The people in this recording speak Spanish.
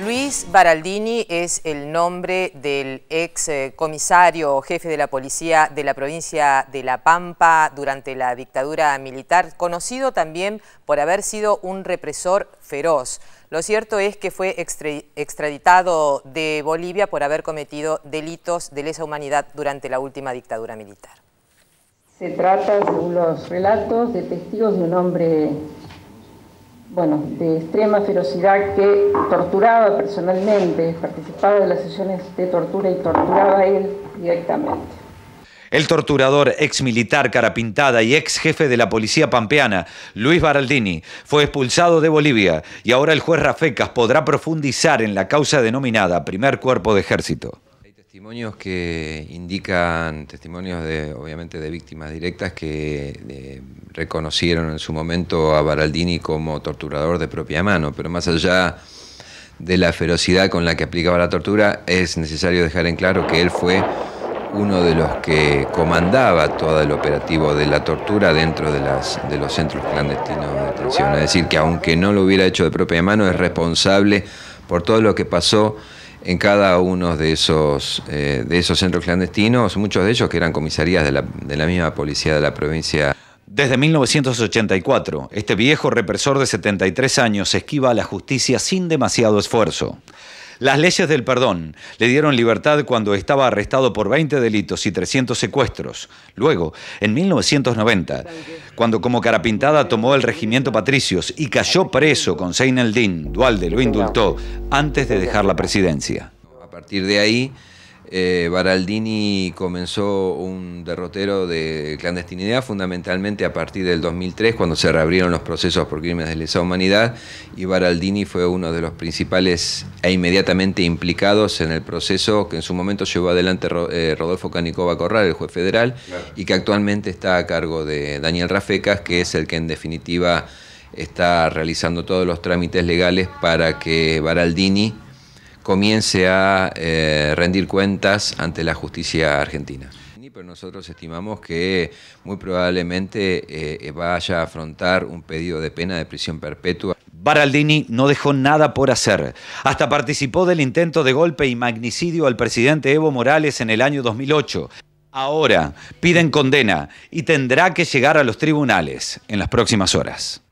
Luis Baraldini es el nombre del ex eh, comisario jefe de la policía de la provincia de La Pampa durante la dictadura militar, conocido también por haber sido un represor feroz. Lo cierto es que fue extraditado de Bolivia por haber cometido delitos de lesa humanidad durante la última dictadura militar. Se trata, de los relatos, de testigos de un hombre bueno, de extrema ferocidad que torturaba personalmente, participaba de las sesiones de tortura y torturaba a él directamente. El torturador, ex militar carapintada y ex jefe de la policía pampeana, Luis Baraldini, fue expulsado de Bolivia y ahora el juez Rafecas podrá profundizar en la causa denominada primer cuerpo de ejército. Testimonios que indican, testimonios de, obviamente de víctimas directas que eh, reconocieron en su momento a Baraldini como torturador de propia mano, pero más allá de la ferocidad con la que aplicaba la tortura, es necesario dejar en claro que él fue uno de los que comandaba todo el operativo de la tortura dentro de, de los centros clandestinos de detención. Es decir, que aunque no lo hubiera hecho de propia mano, es responsable por todo lo que pasó en cada uno de esos, eh, de esos centros clandestinos, muchos de ellos que eran comisarías de la, de la misma policía de la provincia. Desde 1984, este viejo represor de 73 años esquiva a la justicia sin demasiado esfuerzo. Las leyes del perdón le dieron libertad cuando estaba arrestado por 20 delitos y 300 secuestros. Luego, en 1990, cuando como carapintada tomó el regimiento Patricios y cayó preso con Seineldín Dualde lo indultó antes de dejar la presidencia. A partir de ahí, eh, Baraldini comenzó un derrotero de clandestinidad fundamentalmente a partir del 2003 cuando se reabrieron los procesos por crímenes de lesa humanidad y Baraldini fue uno de los principales e inmediatamente implicados en el proceso que en su momento llevó adelante eh, Rodolfo Canicova Corral, el juez federal, y que actualmente está a cargo de Daniel Rafecas, que es el que en definitiva está realizando todos los trámites legales para que Baraldini comience a eh, rendir cuentas ante la justicia argentina. Pero nosotros estimamos que muy probablemente eh, vaya a afrontar un pedido de pena de prisión perpetua. Baraldini no dejó nada por hacer. Hasta participó del intento de golpe y magnicidio al presidente Evo Morales en el año 2008. Ahora piden condena y tendrá que llegar a los tribunales en las próximas horas.